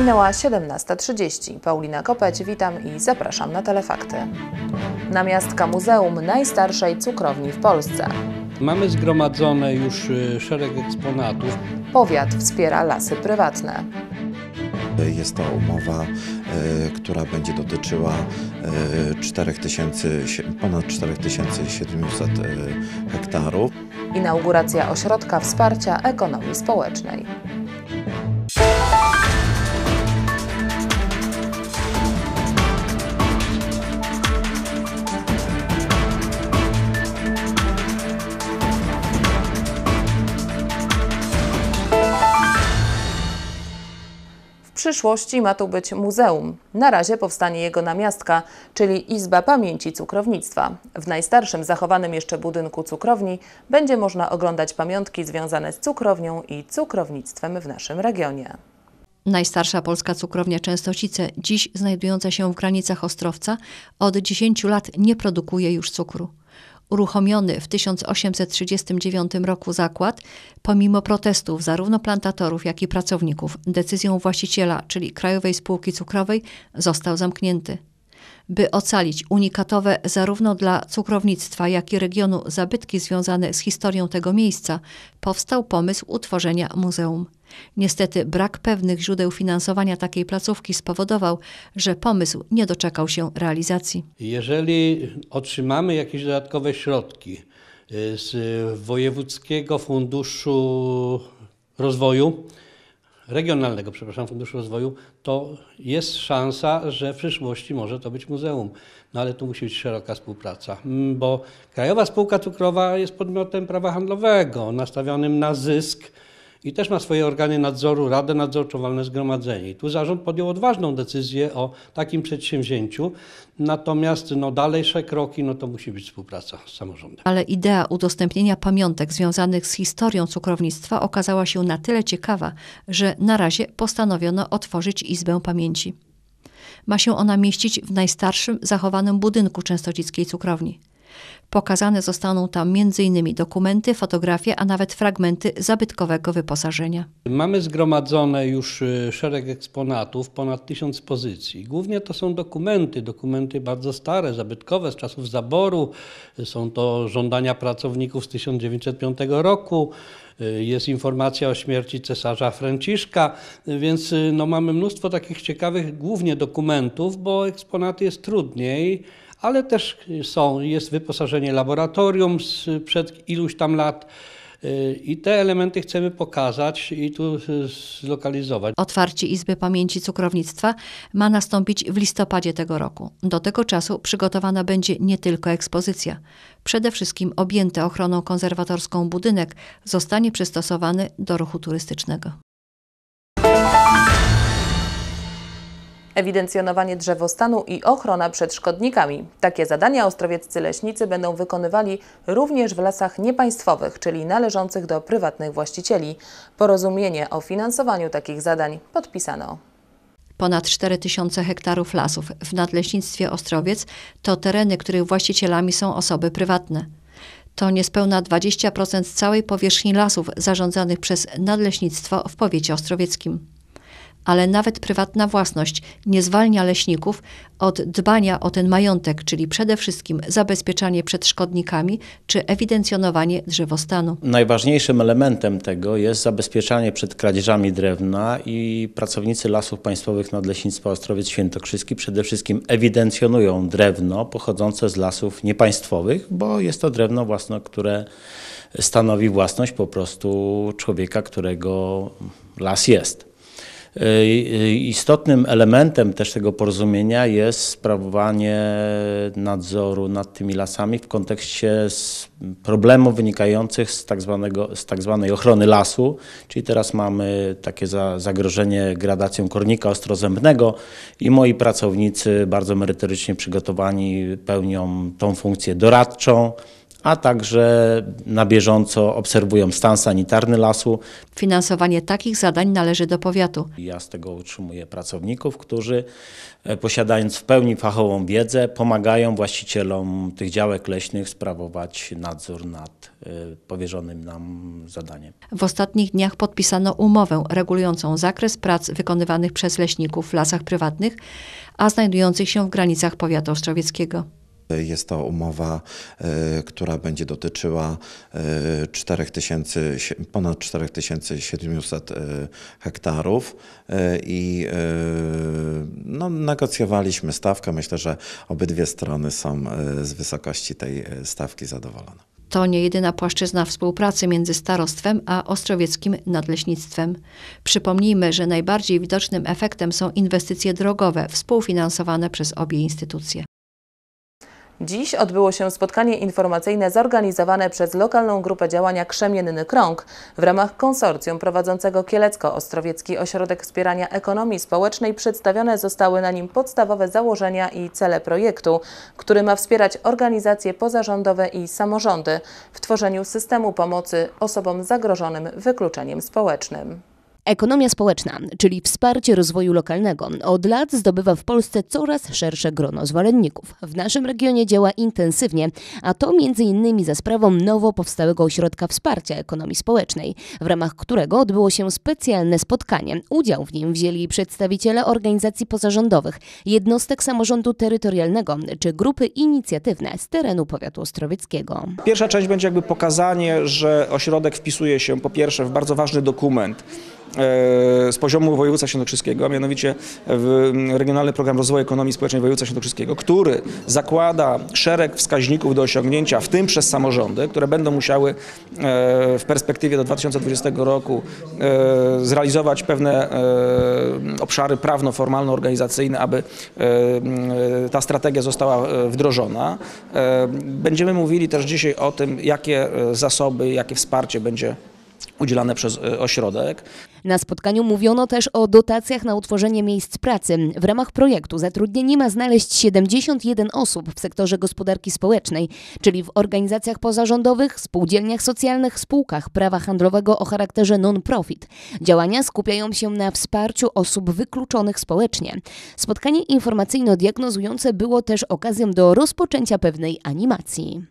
Minęła 17.30. Paulina Kopeć, witam i zapraszam na telefakty. Namiastka Muzeum najstarszej cukrowni w Polsce. Mamy zgromadzone już y, szereg eksponatów. Powiat wspiera lasy prywatne. Jest to umowa, y, która będzie dotyczyła 4000, y, ponad 4700 hektarów. Inauguracja ośrodka wsparcia ekonomii społecznej. przyszłości ma tu być muzeum. Na razie powstanie jego namiastka, czyli Izba Pamięci Cukrownictwa. W najstarszym zachowanym jeszcze budynku cukrowni będzie można oglądać pamiątki związane z cukrownią i cukrownictwem w naszym regionie. Najstarsza polska cukrownia Częstościce, dziś znajdująca się w granicach Ostrowca, od 10 lat nie produkuje już cukru uruchomiony w 1839 roku zakład, pomimo protestów zarówno plantatorów, jak i pracowników, decyzją właściciela, czyli Krajowej Spółki Cukrowej, został zamknięty. By ocalić unikatowe zarówno dla cukrownictwa, jak i regionu zabytki związane z historią tego miejsca, powstał pomysł utworzenia muzeum. Niestety brak pewnych źródeł finansowania takiej placówki spowodował, że pomysł nie doczekał się realizacji. Jeżeli otrzymamy jakieś dodatkowe środki y, z Wojewódzkiego Funduszu Rozwoju, regionalnego, przepraszam, Funduszu Rozwoju, to jest szansa, że w przyszłości może to być muzeum. No ale tu musi być szeroka współpraca, bo Krajowa Spółka Cukrowa jest podmiotem prawa handlowego, nastawionym na zysk, i też ma swoje organy nadzoru, Radę Nadzorczą, Walne Zgromadzenie. I tu zarząd podjął odważną decyzję o takim przedsięwzięciu, natomiast no, dalejsze kroki no, to musi być współpraca z samorządem. Ale idea udostępnienia pamiątek związanych z historią cukrownictwa okazała się na tyle ciekawa, że na razie postanowiono otworzyć Izbę Pamięci. Ma się ona mieścić w najstarszym zachowanym budynku częstochickiej cukrowni. Pokazane zostaną tam m.in. dokumenty, fotografie, a nawet fragmenty zabytkowego wyposażenia. Mamy zgromadzone już e, szereg eksponatów, ponad tysiąc pozycji. Głównie to są dokumenty, dokumenty bardzo stare, zabytkowe, z czasów zaboru. Są to żądania pracowników z 1905 roku e, jest informacja o śmierci cesarza Franciszka, e, więc no, mamy mnóstwo takich ciekawych, głównie dokumentów, bo eksponaty jest trudniej ale też są, jest wyposażenie laboratorium sprzed iluś tam lat. Y, I te elementy chcemy pokazać i tu zlokalizować. Otwarcie Izby Pamięci Cukrownictwa ma nastąpić w listopadzie tego roku. Do tego czasu przygotowana będzie nie tylko ekspozycja. Przede wszystkim objęty ochroną konserwatorską budynek zostanie przystosowany do ruchu turystycznego. ewidencjonowanie drzewostanu i ochrona przed szkodnikami. Takie zadania ostrowieccy leśnicy będą wykonywali również w lasach niepaństwowych, czyli należących do prywatnych właścicieli. Porozumienie o finansowaniu takich zadań podpisano. Ponad 4000 hektarów lasów w nadleśnictwie Ostrowiec to tereny, których właścicielami są osoby prywatne. To niespełna 20% całej powierzchni lasów zarządzanych przez nadleśnictwo w powiecie ostrowieckim ale nawet prywatna własność nie zwalnia leśników od dbania o ten majątek, czyli przede wszystkim zabezpieczanie przed szkodnikami czy ewidencjonowanie drzewostanu. Najważniejszym elementem tego jest zabezpieczanie przed kradzieżami drewna i pracownicy Lasów Państwowych Nadleśnictwa Ostrowiec Świętokrzyski przede wszystkim ewidencjonują drewno pochodzące z lasów niepaństwowych, bo jest to drewno własne, które stanowi własność po prostu człowieka, którego las jest. E, e, istotnym elementem też tego porozumienia jest sprawowanie nadzoru nad tymi lasami w kontekście problemów wynikających z tak, zwanego, z tak zwanej ochrony lasu, czyli teraz mamy takie zagrożenie gradacją kornika ostrozębnego i moi pracownicy bardzo merytorycznie przygotowani pełnią tą funkcję doradczą a także na bieżąco obserwują stan sanitarny lasu. Finansowanie takich zadań należy do powiatu. Ja z tego utrzymuję pracowników, którzy e, posiadając w pełni fachową wiedzę, pomagają właścicielom tych działek leśnych sprawować nadzór nad e, powierzonym nam zadaniem. W ostatnich dniach podpisano umowę regulującą zakres prac wykonywanych przez leśników w lasach prywatnych, a znajdujących się w granicach powiatu ostrowieckiego. Jest to umowa, y, która będzie dotyczyła 4 y, tysięcy, ponad 4700 y, hektarów i no, negocjowaliśmy stawkę. Myślę, że obydwie strony są z wysokości tej stawki zadowolone. To nie jedyna płaszczyzna współpracy między starostwem a ostrowieckim nadleśnictwem. Przypomnijmy, że najbardziej widocznym efektem są inwestycje drogowe współfinansowane przez obie instytucje. Dziś odbyło się spotkanie informacyjne zorganizowane przez lokalną grupę działania Krzemienny Krąg w ramach konsorcjum prowadzącego Kielecko-Ostrowiecki Ośrodek Wspierania Ekonomii Społecznej. Przedstawione zostały na nim podstawowe założenia i cele projektu, który ma wspierać organizacje pozarządowe i samorządy w tworzeniu systemu pomocy osobom zagrożonym wykluczeniem społecznym. Ekonomia społeczna, czyli wsparcie rozwoju lokalnego, od lat zdobywa w Polsce coraz szersze grono zwolenników. W naszym regionie działa intensywnie, a to między innymi za sprawą nowo powstałego ośrodka wsparcia ekonomii społecznej, w ramach którego odbyło się specjalne spotkanie. Udział w nim wzięli przedstawiciele organizacji pozarządowych, jednostek samorządu terytorialnego czy grupy inicjatywne z terenu powiatu ostrowieckiego. Pierwsza część będzie jakby pokazanie, że ośrodek wpisuje się po pierwsze w bardzo ważny dokument, E, z poziomu województwa świętokrzyskiego, a mianowicie Regionalny Program Rozwoju Ekonomii Społecznej Województwa Świętokrzyskiego, który zakłada szereg wskaźników do osiągnięcia, w tym przez samorządy, które będą musiały e, w perspektywie do 2020 roku e, zrealizować pewne obszary prawno-formalno-organizacyjne, aby ta strategia została wdrożona. Będziemy mówili też dzisiaj o tym, jakie zasoby, jakie wsparcie będzie udzielane przez ośrodek. Na spotkaniu mówiono też o dotacjach na utworzenie miejsc pracy. W ramach projektu zatrudnienie ma znaleźć 71 osób w sektorze gospodarki społecznej, czyli w organizacjach pozarządowych, spółdzielniach socjalnych, spółkach prawa handlowego o charakterze non-profit. Działania skupiają się na wsparciu osób wykluczonych społecznie. Spotkanie informacyjno-diagnozujące było też okazją do rozpoczęcia pewnej animacji.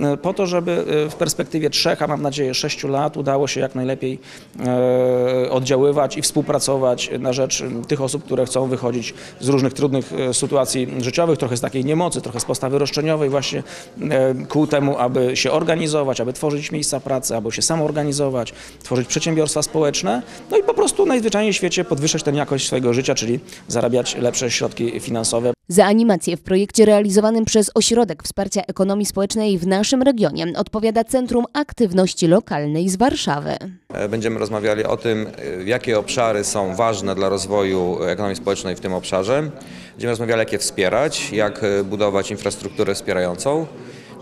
E, po to, żeby e, w perspektywie trzech, a mam nadzieję sześciu lat udało się jak najlepiej e, oddziaływać i współpracować na rzecz tych osób, które chcą wychodzić z różnych trudnych e, sytuacji życiowych, trochę z takiej niemocy, trochę z postawy roszczeniowej właśnie e, ku temu, aby się organizować, aby tworzyć miejsca pracy, aby się samoorganizować, tworzyć przedsiębiorstwa społeczne, no i po prostu najzwyczajniej w świecie podwyższać tę jakość swojego życia, czyli zarabiać lepsze środki finansowe. Za animację w projekcie realizowanym przez Ośrodek Wsparcia Ekonomii Społecznej w naszym regionie odpowiada Centrum Aktywności Lokalnej z Warszawy. E, będziemy rozmawiali o tym, e, jakie obszary są ważne dla rozwoju ekonomii społecznej w tym obszarze. Będziemy rozmawiali, jak je wspierać, jak e, budować infrastrukturę wspierającą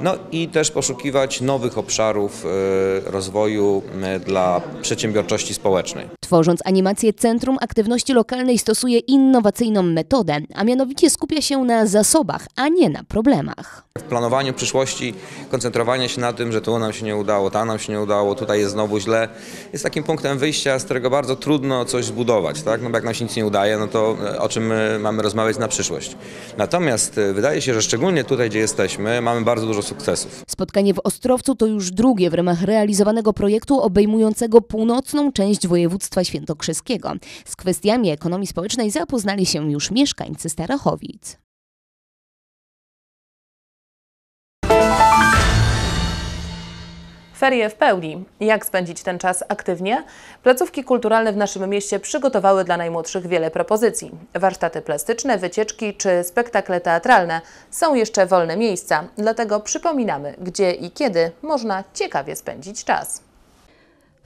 no i też poszukiwać nowych obszarów e, rozwoju e, dla przedsiębiorczości społecznej. Tworząc animację Centrum Aktywności Lokalnej stosuje innowacyjną metodę, a mianowicie skupia się na zasobach, a nie na problemach. W planowaniu przyszłości koncentrowanie się na tym, że tu nam się nie udało, to nam się nie udało, tutaj jest znowu źle, jest takim punktem wyjścia, z którego bardzo trudno coś zbudować. Tak? No bo jak nam się nic nie udaje, no to e, o czym mamy rozmawiać na przyszłość. Natomiast e, wydaje się, że szczególnie tutaj, gdzie jesteśmy, mamy bardzo dużo sukcesów. Spotkanie w Ostrowcu to już drugie w ramach realizowanego projektu obejmującego północną część województwa świętokrzyskiego. Z kwestiami ekonomii społecznej zapoznali się już mieszkańcy Starachowic. Ferie w pełni. Jak spędzić ten czas aktywnie? Placówki kulturalne w naszym mieście przygotowały dla najmłodszych wiele propozycji. Warsztaty plastyczne, wycieczki czy spektakle teatralne. Są jeszcze wolne miejsca, dlatego przypominamy, gdzie i kiedy można ciekawie spędzić czas.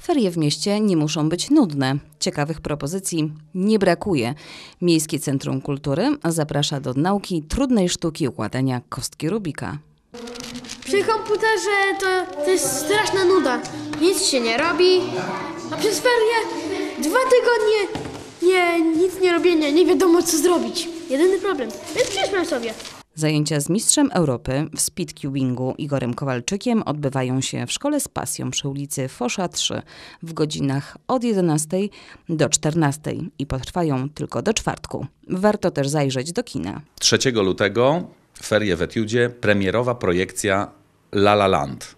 Ferie w mieście nie muszą być nudne. Ciekawych propozycji nie brakuje. Miejskie Centrum Kultury zaprasza do nauki trudnej sztuki układania kostki Rubika. Przy komputerze to, to jest straszna nuda. Nic się nie robi, a przez ferie dwa tygodnie nie, nic nie robienia, nie wiadomo co zrobić. Jedyny problem. Więc przyszłem sobie. Zajęcia z mistrzem Europy w speedcubingu Igorem Kowalczykiem odbywają się w szkole z pasją przy ulicy Fosza 3 w godzinach od 11 do 14 i potrwają tylko do czwartku. Warto też zajrzeć do kina. 3 lutego ferie w Etiudzie premierowa projekcja La La Land.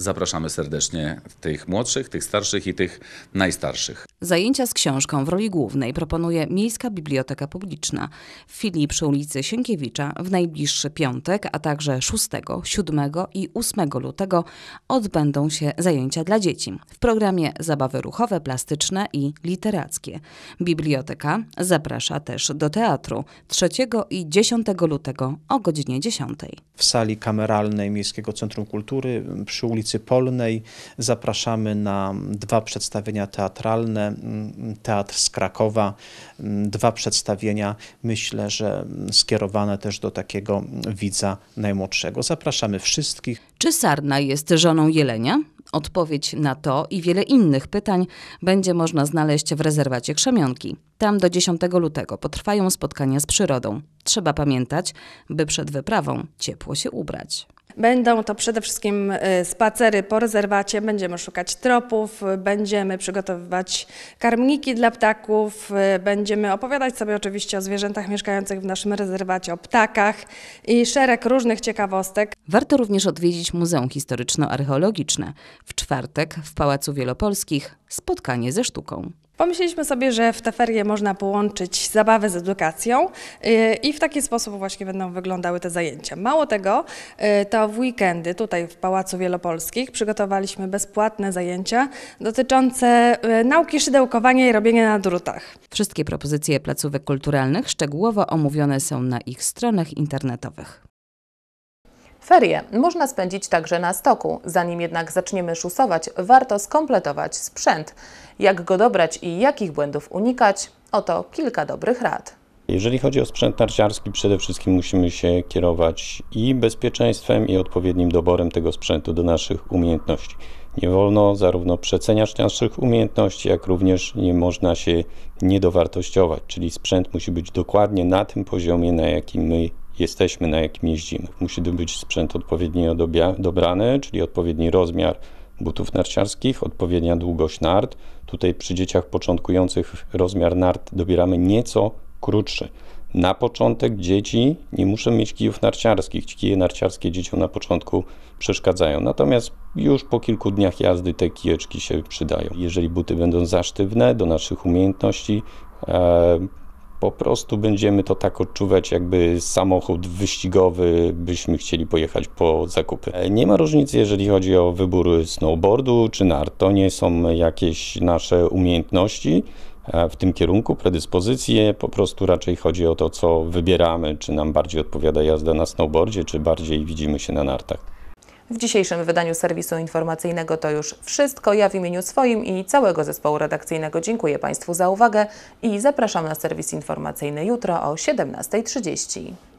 Zapraszamy serdecznie tych młodszych, tych starszych i tych najstarszych. Zajęcia z książką w roli głównej proponuje Miejska Biblioteka Publiczna w filii przy ulicy Sienkiewicza w najbliższy piątek, a także 6, 7 i 8 lutego odbędą się zajęcia dla dzieci w programie zabawy ruchowe, plastyczne i literackie. Biblioteka zaprasza też do teatru 3 i 10 lutego o godzinie 10. W sali kameralnej Miejskiego Centrum Kultury przy ulicy Polnej. Zapraszamy na dwa przedstawienia teatralne. Mm, Teatr z Krakowa, mm, dwa przedstawienia, myślę, że skierowane też do takiego widza najmłodszego. Zapraszamy wszystkich. Czy Sarna jest żoną Jelenia? Odpowiedź na to i wiele innych pytań będzie można znaleźć w rezerwacie Krzemionki. Tam do 10 lutego potrwają spotkania z przyrodą. Trzeba pamiętać, by przed wyprawą ciepło się ubrać. Będą to przede wszystkim y, spacery po rezerwacie, będziemy szukać tropów, będziemy przygotowywać karmniki dla ptaków, y, będziemy opowiadać sobie oczywiście o zwierzętach mieszkających w naszym rezerwacie, o ptakach i szereg różnych ciekawostek. Warto również odwiedzić Muzeum Historyczno-Archeologiczne. W czwartek w Pałacu Wielopolskich spotkanie ze sztuką. Pomyśleliśmy sobie, że w te ferie można połączyć zabawę z edukacją y, i w taki sposób właśnie będą wyglądały te zajęcia. Mało tego, y, to w weekendy tutaj w Pałacu Wielopolskich przygotowaliśmy bezpłatne zajęcia dotyczące y, nauki szydełkowania i robienia na drutach. Wszystkie propozycje placówek kulturalnych szczegółowo omówione są na ich stronach internetowych. Ferie można spędzić także na stoku. Zanim jednak zaczniemy szusować, warto skompletować sprzęt. Jak go dobrać i jakich błędów unikać? Oto kilka dobrych rad. Jeżeli chodzi o sprzęt narciarski, przede wszystkim musimy się kierować i bezpieczeństwem, i odpowiednim doborem tego sprzętu do naszych umiejętności. Nie wolno zarówno przeceniać naszych umiejętności, jak również nie można się niedowartościować, czyli sprzęt musi być dokładnie na tym poziomie, na jakim my jesteśmy, na jakim jeździmy. Musi to być sprzęt odpowiednio dobrany, czyli odpowiedni rozmiar butów narciarskich, odpowiednia długość nart. Tutaj przy dzieciach początkujących rozmiar nart dobieramy nieco krótszy. Na początek dzieci nie muszą mieć kijów narciarskich. Kije narciarskie dzieciom na początku przeszkadzają. Natomiast już po kilku dniach jazdy te kijeczki się przydają. Jeżeli buty będą za sztywne do naszych umiejętności, e, po prostu będziemy to tak odczuwać, jakby samochód wyścigowy byśmy chcieli pojechać po zakupy. E, nie ma różnicy, jeżeli chodzi o wybór snowboardu czy nart. To nie są jakieś nasze umiejętności e, w tym kierunku, predyspozycje. Po prostu raczej chodzi o to, co wybieramy, czy nam bardziej odpowiada jazda na snowboardzie, czy bardziej widzimy się na nartach. W dzisiejszym wydaniu serwisu informacyjnego to już wszystko. Ja w imieniu swoim i całego zespołu redakcyjnego dziękuję Państwu za uwagę i zapraszam na serwis informacyjny jutro o 17.30.